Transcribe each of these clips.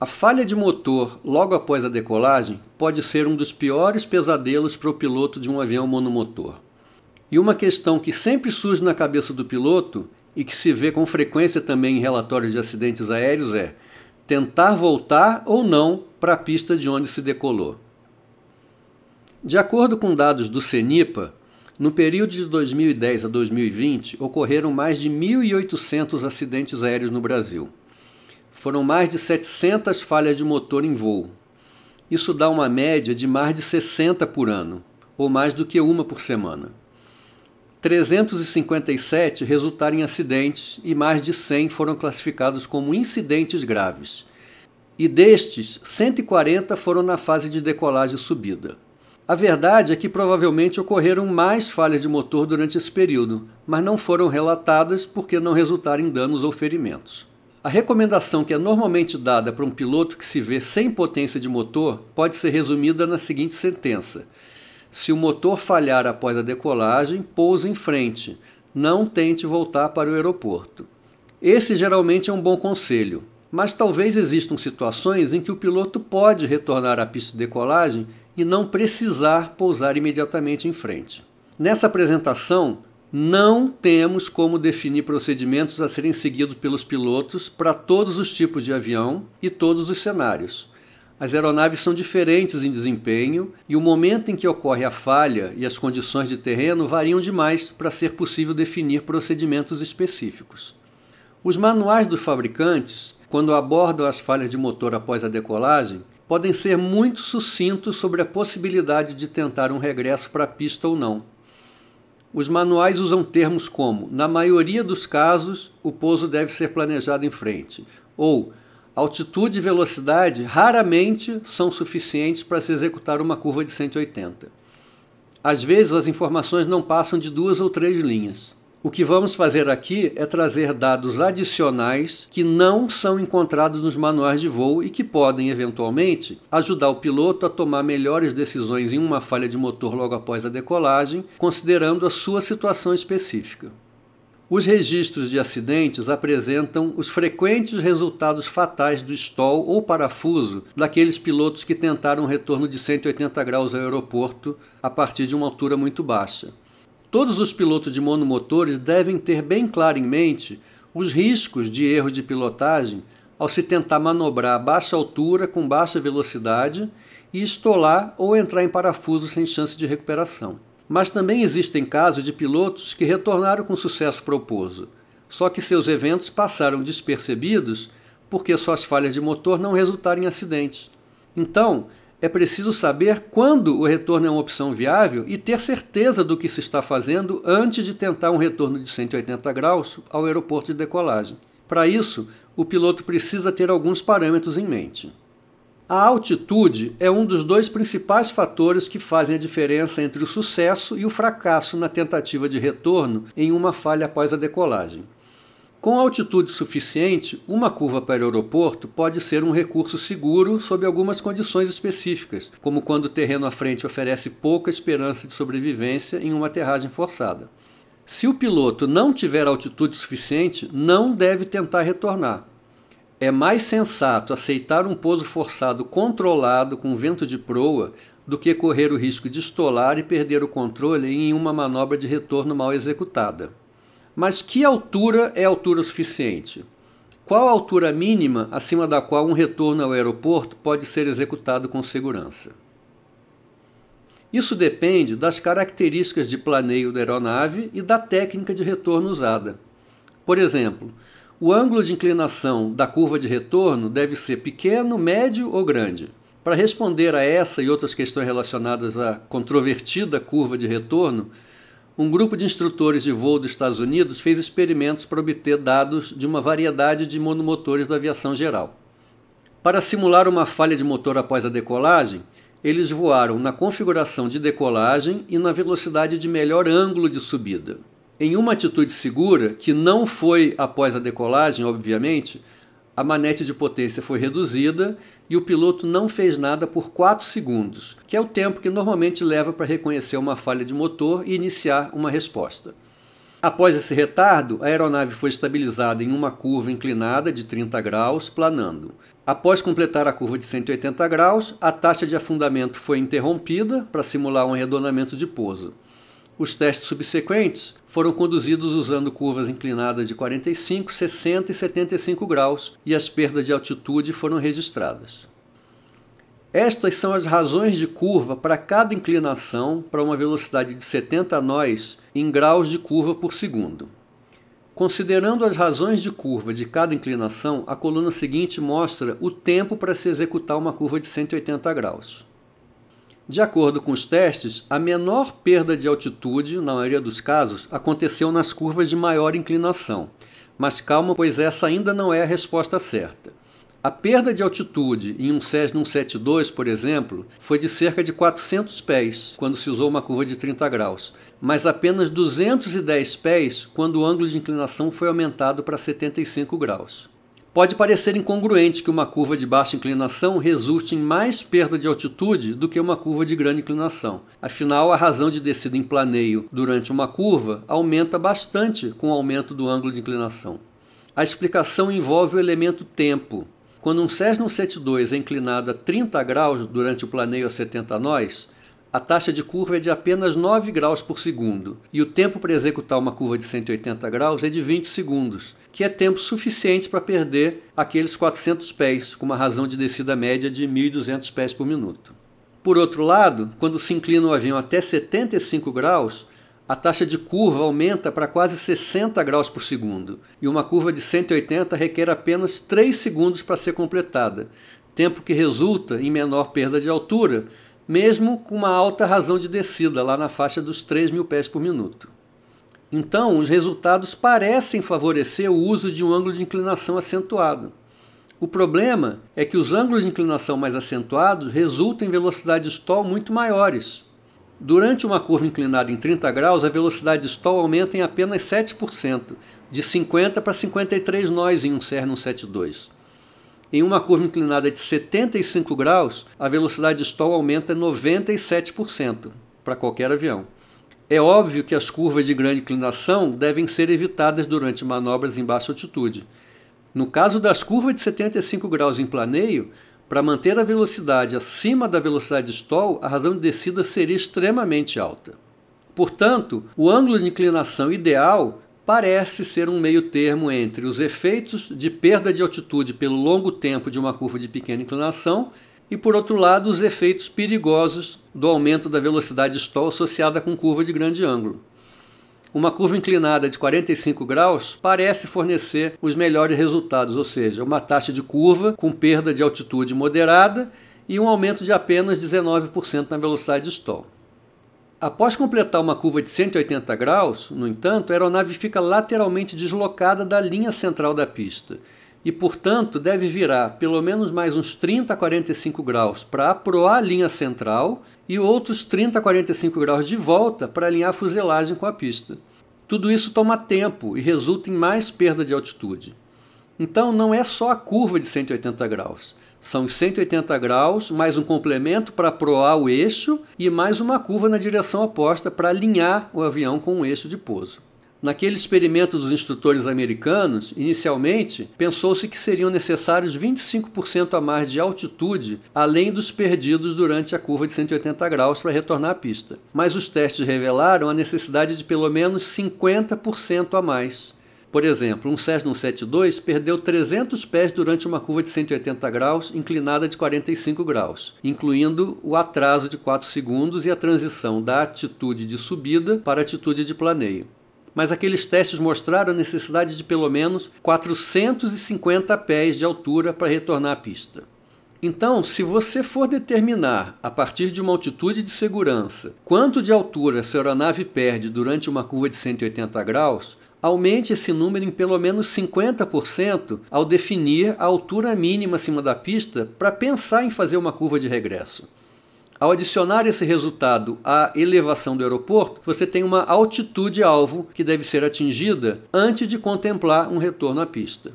A falha de motor logo após a decolagem pode ser um dos piores pesadelos para o piloto de um avião monomotor. E uma questão que sempre surge na cabeça do piloto e que se vê com frequência também em relatórios de acidentes aéreos é tentar voltar ou não para a pista de onde se decolou. De acordo com dados do CENIPA, no período de 2010 a 2020 ocorreram mais de 1.800 acidentes aéreos no Brasil foram mais de 700 falhas de motor em voo. Isso dá uma média de mais de 60 por ano, ou mais do que uma por semana. 357 resultaram em acidentes e mais de 100 foram classificados como incidentes graves. E destes, 140 foram na fase de decolagem e subida. A verdade é que provavelmente ocorreram mais falhas de motor durante esse período, mas não foram relatadas porque não resultaram em danos ou ferimentos. A recomendação que é normalmente dada para um piloto que se vê sem potência de motor pode ser resumida na seguinte sentença: Se o motor falhar após a decolagem, pousa em frente, não tente voltar para o aeroporto. Esse geralmente é um bom conselho, mas talvez existam situações em que o piloto pode retornar à pista de decolagem e não precisar pousar imediatamente em frente. Nessa apresentação, não temos como definir procedimentos a serem seguidos pelos pilotos para todos os tipos de avião e todos os cenários. As aeronaves são diferentes em desempenho e o momento em que ocorre a falha e as condições de terreno variam demais para ser possível definir procedimentos específicos. Os manuais dos fabricantes, quando abordam as falhas de motor após a decolagem, podem ser muito sucintos sobre a possibilidade de tentar um regresso para a pista ou não. Os manuais usam termos como: na maioria dos casos, o pouso deve ser planejado em frente, ou altitude e velocidade raramente são suficientes para se executar uma curva de 180. Às vezes, as informações não passam de duas ou três linhas. O que vamos fazer aqui é trazer dados adicionais que não são encontrados nos manuais de voo e que podem, eventualmente, ajudar o piloto a tomar melhores decisões em uma falha de motor logo após a decolagem, considerando a sua situação específica. Os registros de acidentes apresentam os frequentes resultados fatais do stall ou parafuso daqueles pilotos que tentaram um retorno de 180 graus ao aeroporto a partir de uma altura muito baixa. Todos os pilotos de monomotores devem ter bem claro em mente os riscos de erro de pilotagem ao se tentar manobrar a baixa altura com baixa velocidade e estolar ou entrar em parafuso sem chance de recuperação. Mas também existem casos de pilotos que retornaram com sucesso proposto, só que seus eventos passaram despercebidos porque suas falhas de motor não resultaram em acidentes. Então, é preciso saber quando o retorno é uma opção viável e ter certeza do que se está fazendo antes de tentar um retorno de 180 graus ao aeroporto de decolagem. Para isso, o piloto precisa ter alguns parâmetros em mente. A altitude é um dos dois principais fatores que fazem a diferença entre o sucesso e o fracasso na tentativa de retorno em uma falha após a decolagem. Com altitude suficiente, uma curva para o aeroporto pode ser um recurso seguro sob algumas condições específicas, como quando o terreno à frente oferece pouca esperança de sobrevivência em uma aterragem forçada. Se o piloto não tiver altitude suficiente, não deve tentar retornar. É mais sensato aceitar um pouso forçado controlado com vento de proa do que correr o risco de estolar e perder o controle em uma manobra de retorno mal executada. Mas que altura é altura suficiente? Qual a altura mínima acima da qual um retorno ao aeroporto pode ser executado com segurança? Isso depende das características de planeio da aeronave e da técnica de retorno usada. Por exemplo, o ângulo de inclinação da curva de retorno deve ser pequeno, médio ou grande. Para responder a essa e outras questões relacionadas à controvertida curva de retorno, um grupo de instrutores de voo dos Estados Unidos fez experimentos para obter dados de uma variedade de monomotores da aviação geral. Para simular uma falha de motor após a decolagem, eles voaram na configuração de decolagem e na velocidade de melhor ângulo de subida. Em uma atitude segura, que não foi após a decolagem, obviamente, a manete de potência foi reduzida e o piloto não fez nada por 4 segundos, que é o tempo que normalmente leva para reconhecer uma falha de motor e iniciar uma resposta. Após esse retardo, a aeronave foi estabilizada em uma curva inclinada de 30 graus, planando. Após completar a curva de 180 graus, a taxa de afundamento foi interrompida para simular um arredondamento de pouso. Os testes subsequentes foram conduzidos usando curvas inclinadas de 45, 60 e 75 graus e as perdas de altitude foram registradas. Estas são as razões de curva para cada inclinação para uma velocidade de 70 nós em graus de curva por segundo. Considerando as razões de curva de cada inclinação, a coluna seguinte mostra o tempo para se executar uma curva de 180 graus. De acordo com os testes, a menor perda de altitude, na maioria dos casos, aconteceu nas curvas de maior inclinação. Mas calma, pois essa ainda não é a resposta certa. A perda de altitude em um SES 172, por exemplo, foi de cerca de 400 pés quando se usou uma curva de 30 graus, mas apenas 210 pés quando o ângulo de inclinação foi aumentado para 75 graus. Pode parecer incongruente que uma curva de baixa inclinação resulte em mais perda de altitude do que uma curva de grande inclinação. Afinal, a razão de descida em planeio durante uma curva aumenta bastante com o aumento do ângulo de inclinação. A explicação envolve o elemento tempo. Quando um Cessna 172 é inclinado a 30 graus durante o planeio a 70 nós, a taxa de curva é de apenas 9 graus por segundo e o tempo para executar uma curva de 180 graus é de 20 segundos que é tempo suficiente para perder aqueles 400 pés, com uma razão de descida média de 1.200 pés por minuto. Por outro lado, quando se inclina o avião até 75 graus, a taxa de curva aumenta para quase 60 graus por segundo, e uma curva de 180 requer apenas 3 segundos para ser completada, tempo que resulta em menor perda de altura, mesmo com uma alta razão de descida, lá na faixa dos 3 mil pés por minuto. Então, os resultados parecem favorecer o uso de um ângulo de inclinação acentuado. O problema é que os ângulos de inclinação mais acentuados resultam em velocidades stall muito maiores. Durante uma curva inclinada em 30 graus, a velocidade stall aumenta em apenas 7%, de 50 para 53 nós em um CERN 172. Em uma curva inclinada de 75 graus, a velocidade stall aumenta 97% para qualquer avião. É óbvio que as curvas de grande inclinação devem ser evitadas durante manobras em baixa altitude. No caso das curvas de 75 graus em planeio, para manter a velocidade acima da velocidade de stall, a razão de descida seria extremamente alta. Portanto, o ângulo de inclinação ideal parece ser um meio termo entre os efeitos de perda de altitude pelo longo tempo de uma curva de pequena inclinação e, por outro lado, os efeitos perigosos do aumento da velocidade stall associada com curva de grande ângulo. Uma curva inclinada de 45 graus parece fornecer os melhores resultados, ou seja, uma taxa de curva com perda de altitude moderada e um aumento de apenas 19% na velocidade stall. Após completar uma curva de 180 graus, no entanto, a aeronave fica lateralmente deslocada da linha central da pista e, portanto, deve virar pelo menos mais uns 30 a 45 graus para aproar a linha central e outros 30 a 45 graus de volta para alinhar a fuselagem com a pista. Tudo isso toma tempo e resulta em mais perda de altitude. Então, não é só a curva de 180 graus. São os 180 graus, mais um complemento para proar o eixo e mais uma curva na direção oposta para alinhar o avião com o eixo de pouso. Naquele experimento dos instrutores americanos, inicialmente, pensou-se que seriam necessários 25% a mais de altitude, além dos perdidos durante a curva de 180 graus para retornar à pista. Mas os testes revelaram a necessidade de pelo menos 50% a mais. Por exemplo, um Cessna 172 perdeu 300 pés durante uma curva de 180 graus inclinada de 45 graus, incluindo o atraso de 4 segundos e a transição da atitude de subida para a atitude de planeio mas aqueles testes mostraram a necessidade de pelo menos 450 pés de altura para retornar à pista. Então, se você for determinar, a partir de uma altitude de segurança, quanto de altura sua aeronave perde durante uma curva de 180 graus, aumente esse número em pelo menos 50% ao definir a altura mínima acima da pista para pensar em fazer uma curva de regresso. Ao adicionar esse resultado à elevação do aeroporto, você tem uma altitude alvo que deve ser atingida antes de contemplar um retorno à pista.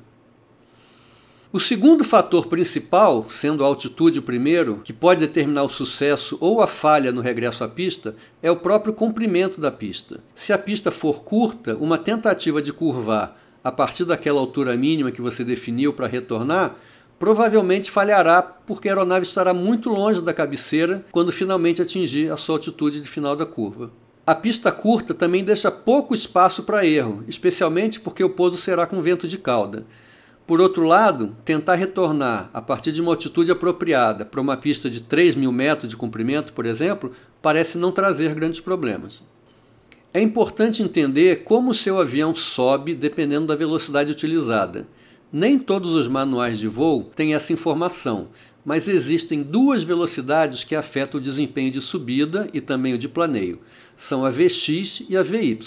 O segundo fator principal, sendo a altitude o primeiro, que pode determinar o sucesso ou a falha no regresso à pista, é o próprio comprimento da pista. Se a pista for curta, uma tentativa de curvar a partir daquela altura mínima que você definiu para retornar provavelmente falhará porque a aeronave estará muito longe da cabeceira quando finalmente atingir a sua altitude de final da curva. A pista curta também deixa pouco espaço para erro, especialmente porque o pouso será com vento de cauda. Por outro lado, tentar retornar a partir de uma altitude apropriada para uma pista de 3 mil metros de comprimento, por exemplo, parece não trazer grandes problemas. É importante entender como o seu avião sobe dependendo da velocidade utilizada. Nem todos os manuais de voo têm essa informação, mas existem duas velocidades que afetam o desempenho de subida e também o de planeio. São a Vx e a Vy.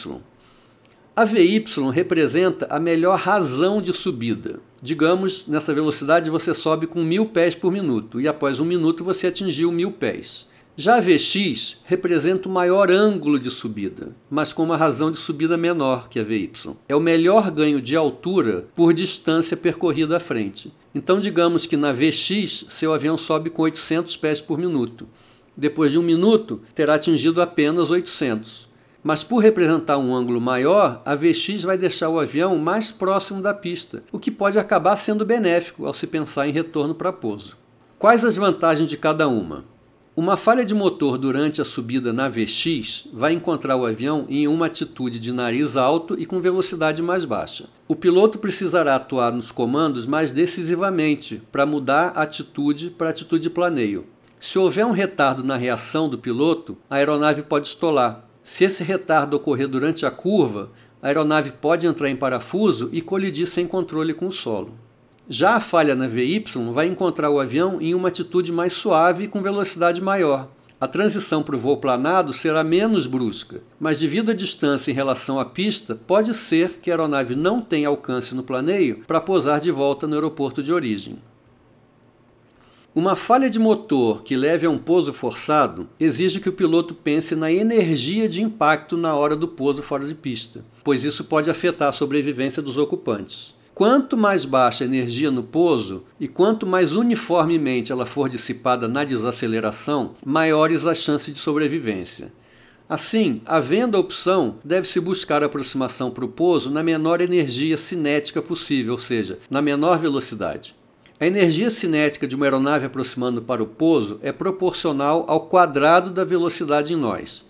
A Vy representa a melhor razão de subida. Digamos, nessa velocidade você sobe com mil pés por minuto e após um minuto você atingiu mil pés. Já Vx representa o maior ângulo de subida, mas com uma razão de subida menor que a Vy. É o melhor ganho de altura por distância percorrida à frente. Então, digamos que na Vx, seu avião sobe com 800 pés por minuto. Depois de um minuto, terá atingido apenas 800. Mas por representar um ângulo maior, a Vx vai deixar o avião mais próximo da pista, o que pode acabar sendo benéfico ao se pensar em retorno para pouso. Quais as vantagens de cada uma? Uma falha de motor durante a subida na VX vai encontrar o avião em uma atitude de nariz alto e com velocidade mais baixa. O piloto precisará atuar nos comandos mais decisivamente para mudar a atitude para a atitude de planeio. Se houver um retardo na reação do piloto, a aeronave pode estolar. Se esse retardo ocorrer durante a curva, a aeronave pode entrar em parafuso e colidir sem controle com o solo. Já a falha na VY vai encontrar o avião em uma atitude mais suave e com velocidade maior. A transição para o voo planado será menos brusca, mas devido à distância em relação à pista, pode ser que a aeronave não tenha alcance no planeio para pousar de volta no aeroporto de origem. Uma falha de motor que leve a um pouso forçado exige que o piloto pense na energia de impacto na hora do pouso fora de pista, pois isso pode afetar a sobrevivência dos ocupantes. Quanto mais baixa a energia no pouso e quanto mais uniformemente ela for dissipada na desaceleração, maiores as chances de sobrevivência. Assim, havendo a opção, deve-se buscar a aproximação para o pouso na menor energia cinética possível, ou seja, na menor velocidade. A energia cinética de uma aeronave aproximando para o pouso é proporcional ao quadrado da velocidade em nós.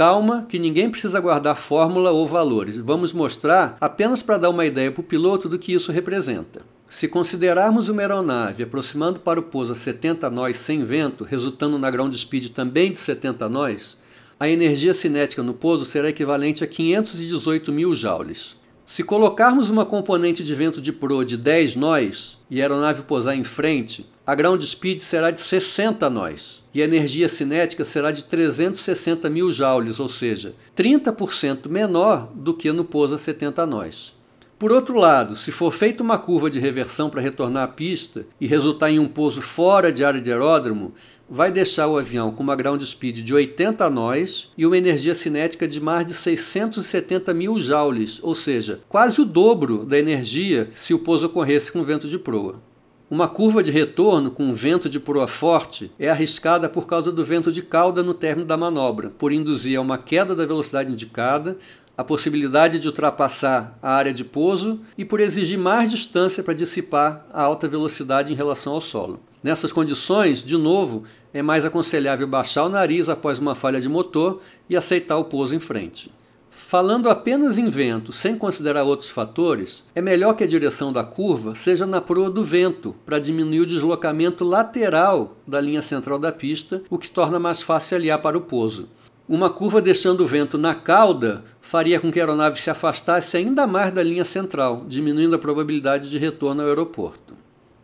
Calma, que ninguém precisa guardar fórmula ou valores. Vamos mostrar apenas para dar uma ideia para o piloto do que isso representa. Se considerarmos uma aeronave aproximando para o pouso a 70 nós sem vento, resultando na ground speed também de 70 nós, a energia cinética no pouso será equivalente a 518 mil joules. Se colocarmos uma componente de vento de proa de 10 nós e a aeronave pousar em frente, a ground speed será de 60 nós e a energia cinética será de 360 mil joules, ou seja, 30% menor do que no pouso a 70 nós. Por outro lado, se for feita uma curva de reversão para retornar à pista e resultar em um pouso fora de área de aeródromo, vai deixar o avião com uma ground speed de 80 nós e uma energia cinética de mais de 670 mil joules, ou seja, quase o dobro da energia se o pouso ocorresse com vento de proa. Uma curva de retorno com vento de proa forte é arriscada por causa do vento de cauda no término da manobra, por induzir a uma queda da velocidade indicada, a possibilidade de ultrapassar a área de pouso e por exigir mais distância para dissipar a alta velocidade em relação ao solo. Nessas condições, de novo, é mais aconselhável baixar o nariz após uma falha de motor e aceitar o pouso em frente. Falando apenas em vento, sem considerar outros fatores, é melhor que a direção da curva seja na proa do vento, para diminuir o deslocamento lateral da linha central da pista, o que torna mais fácil aliar para o pouso. Uma curva deixando o vento na cauda faria com que a aeronave se afastasse ainda mais da linha central, diminuindo a probabilidade de retorno ao aeroporto.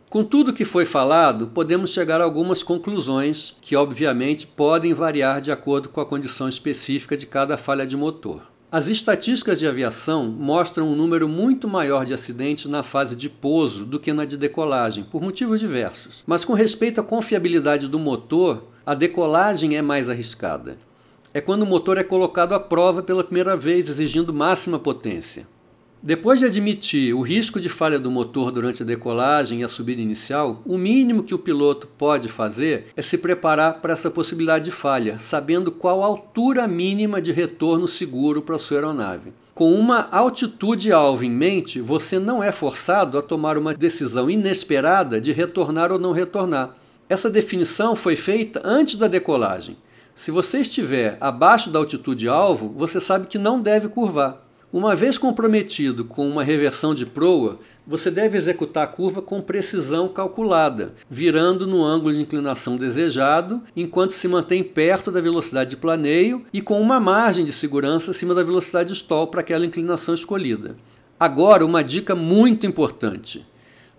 Com tudo que foi falado, podemos chegar a algumas conclusões que, obviamente, podem variar de acordo com a condição específica de cada falha de motor. As estatísticas de aviação mostram um número muito maior de acidentes na fase de pouso do que na de decolagem, por motivos diversos. Mas com respeito à confiabilidade do motor, a decolagem é mais arriscada. É quando o motor é colocado à prova pela primeira vez, exigindo máxima potência. Depois de admitir o risco de falha do motor durante a decolagem e a subida inicial, o mínimo que o piloto pode fazer é se preparar para essa possibilidade de falha, sabendo qual a altura mínima de retorno seguro para a sua aeronave. Com uma altitude alvo em mente, você não é forçado a tomar uma decisão inesperada de retornar ou não retornar. Essa definição foi feita antes da decolagem. Se você estiver abaixo da altitude alvo, você sabe que não deve curvar. Uma vez comprometido com uma reversão de proa, você deve executar a curva com precisão calculada, virando no ângulo de inclinação desejado, enquanto se mantém perto da velocidade de planeio e com uma margem de segurança acima da velocidade de stall para aquela inclinação escolhida. Agora, uma dica muito importante.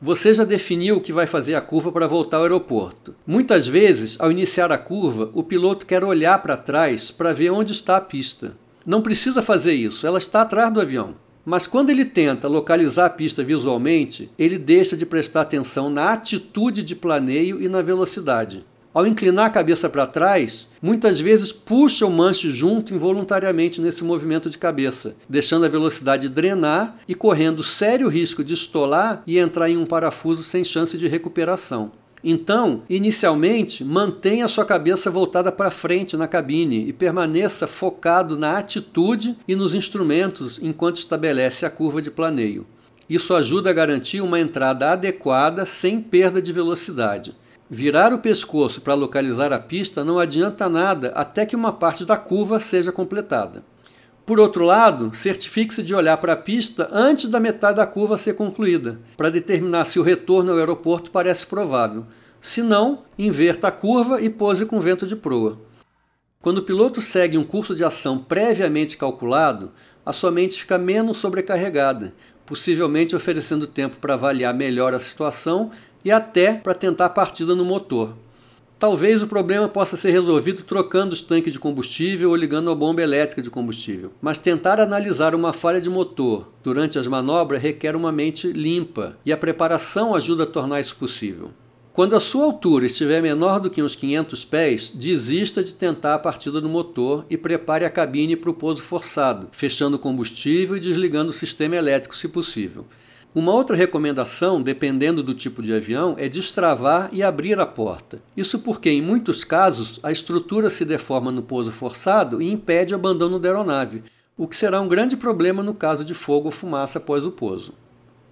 Você já definiu o que vai fazer a curva para voltar ao aeroporto. Muitas vezes, ao iniciar a curva, o piloto quer olhar para trás para ver onde está a pista não precisa fazer isso, ela está atrás do avião. Mas quando ele tenta localizar a pista visualmente, ele deixa de prestar atenção na atitude de planeio e na velocidade. Ao inclinar a cabeça para trás, muitas vezes puxa o manche junto involuntariamente nesse movimento de cabeça, deixando a velocidade drenar e correndo sério risco de estolar e entrar em um parafuso sem chance de recuperação. Então, inicialmente, mantenha sua cabeça voltada para frente na cabine e permaneça focado na atitude e nos instrumentos enquanto estabelece a curva de planeio. Isso ajuda a garantir uma entrada adequada sem perda de velocidade. Virar o pescoço para localizar a pista não adianta nada até que uma parte da curva seja completada. Por outro lado, certifique-se de olhar para a pista antes da metade da curva ser concluída, para determinar se o retorno ao aeroporto parece provável. Se não, inverta a curva e pose com vento de proa. Quando o piloto segue um curso de ação previamente calculado, a sua mente fica menos sobrecarregada, possivelmente oferecendo tempo para avaliar melhor a situação e até para tentar a partida no motor. Talvez o problema possa ser resolvido trocando os tanques de combustível ou ligando a bomba elétrica de combustível. Mas tentar analisar uma falha de motor durante as manobras requer uma mente limpa e a preparação ajuda a tornar isso possível. Quando a sua altura estiver menor do que uns 500 pés, desista de tentar a partida do motor e prepare a cabine para o pouso forçado, fechando o combustível e desligando o sistema elétrico se possível. Uma outra recomendação, dependendo do tipo de avião, é destravar e abrir a porta. Isso porque, em muitos casos, a estrutura se deforma no pouso forçado e impede o abandono da aeronave, o que será um grande problema no caso de fogo ou fumaça após o pouso.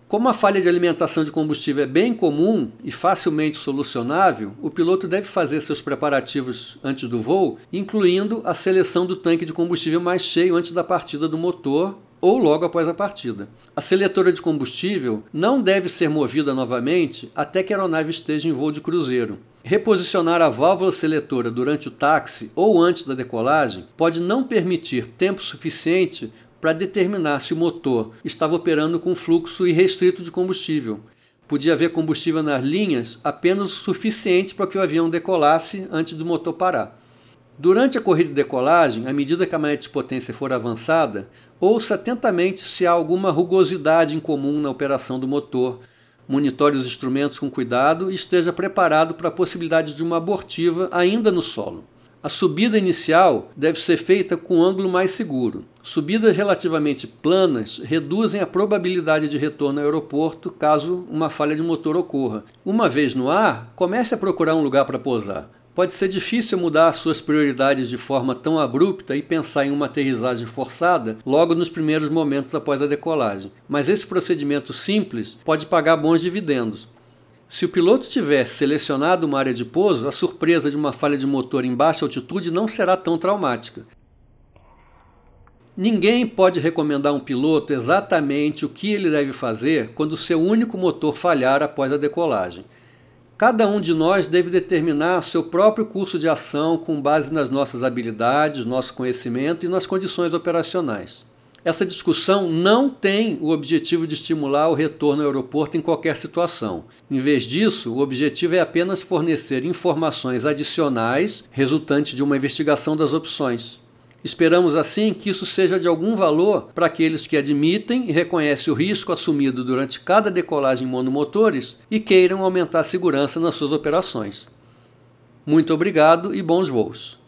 Como a falha de alimentação de combustível é bem comum e facilmente solucionável, o piloto deve fazer seus preparativos antes do voo, incluindo a seleção do tanque de combustível mais cheio antes da partida do motor ou logo após a partida. A seletora de combustível não deve ser movida novamente até que a aeronave esteja em voo de cruzeiro. Reposicionar a válvula seletora durante o táxi ou antes da decolagem pode não permitir tempo suficiente para determinar se o motor estava operando com fluxo irrestrito de combustível. Podia haver combustível nas linhas apenas o suficiente para que o avião decolasse antes do motor parar. Durante a corrida de decolagem, à medida que a maneta de potência for avançada, Ouça atentamente se há alguma rugosidade incomum na operação do motor. Monitore os instrumentos com cuidado e esteja preparado para a possibilidade de uma abortiva ainda no solo. A subida inicial deve ser feita com um ângulo mais seguro. Subidas relativamente planas reduzem a probabilidade de retorno ao aeroporto caso uma falha de motor ocorra. Uma vez no ar, comece a procurar um lugar para pousar. Pode ser difícil mudar suas prioridades de forma tão abrupta e pensar em uma aterrissagem forçada logo nos primeiros momentos após a decolagem, mas esse procedimento simples pode pagar bons dividendos. Se o piloto tiver selecionado uma área de pouso, a surpresa de uma falha de motor em baixa altitude não será tão traumática. Ninguém pode recomendar a um piloto exatamente o que ele deve fazer quando seu único motor falhar após a decolagem. Cada um de nós deve determinar seu próprio curso de ação com base nas nossas habilidades, nosso conhecimento e nas condições operacionais. Essa discussão não tem o objetivo de estimular o retorno ao aeroporto em qualquer situação. Em vez disso, o objetivo é apenas fornecer informações adicionais resultante de uma investigação das opções. Esperamos assim que isso seja de algum valor para aqueles que admitem e reconhecem o risco assumido durante cada decolagem monomotores e queiram aumentar a segurança nas suas operações. Muito obrigado e bons voos!